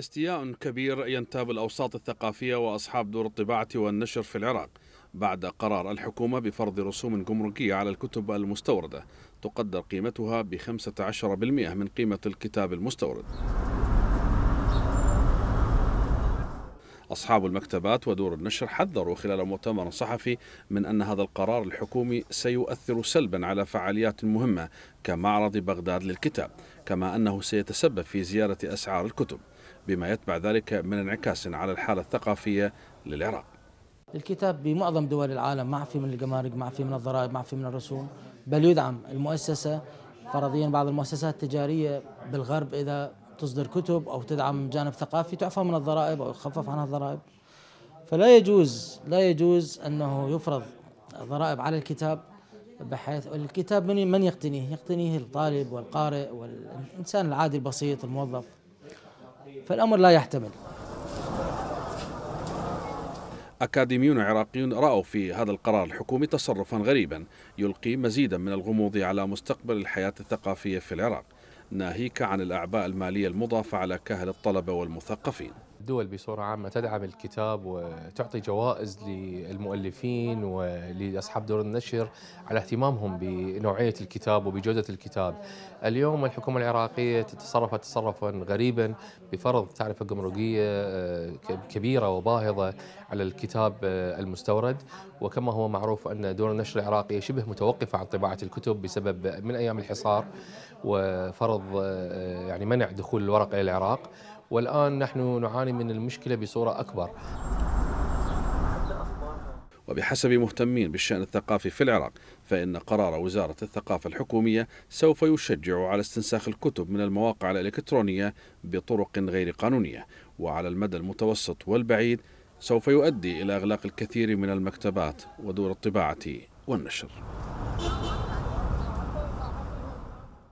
استياء كبير ينتاب الأوساط الثقافية وأصحاب دور الطباعة والنشر في العراق بعد قرار الحكومة بفرض رسوم جمركية على الكتب المستوردة تقدر قيمتها ب 15% من قيمة الكتاب المستورد أصحاب المكتبات ودور النشر حذروا خلال مؤتمر صحفي من أن هذا القرار الحكومي سيؤثر سلبا على فعاليات مهمة كمعرض بغداد للكتاب كما أنه سيتسبب في زيادة أسعار الكتب بما يتبع ذلك من انعكاس على الحالة الثقافية للعراق الكتاب بمعظم دول العالم معفي من الجمارك معفي من الضرائب معفي من الرسوم بل يدعم المؤسسة فرضيا بعض المؤسسات التجارية بالغرب إذا تصدر كتب أو تدعم جانب ثقافي تعفى من الضرائب أو يخفف عنها الضرائب فلا يجوز لا يجوز أنه يفرض ضرائب على الكتاب بحيث الكتاب من من يقتنيه؟ يقتنيه الطالب والقارئ والإنسان العادي البسيط الموظف فالأمر لا يحتمل أكاديميون عراقيون رأوا في هذا القرار الحكومي تصرفا غريبا يلقي مزيدا من الغموض على مستقبل الحياة الثقافية في العراق ناهيك عن الأعباء المالية المضافة على كهل الطلبة والمثقفين الدول بصورة عامة تدعم الكتاب وتعطي جوائز للمؤلفين ولأصحاب دور النشر على اهتمامهم بنوعية الكتاب وبجودة الكتاب اليوم الحكومة العراقية تصرفت تصرفا غريبا بفرض تعرفة جمركية آه، كبيرة وباهظة على الكتاب آه، المستورد وكما هو معروف أن دور النشر العراقية شبه متوقفة عن طباعة الكتب بسبب من أيام الحصار وفرض آه، يعني منع دخول الورق إلى العراق والآن نحن نعاني من المشكلة بصورة أكبر وبحسب مهتمين بالشأن الثقافي في العراق فإن قرار وزارة الثقافة الحكومية سوف يشجع على استنساخ الكتب من المواقع الإلكترونية بطرق غير قانونية وعلى المدى المتوسط والبعيد سوف يؤدي إلى إغلاق الكثير من المكتبات ودور الطباعة والنشر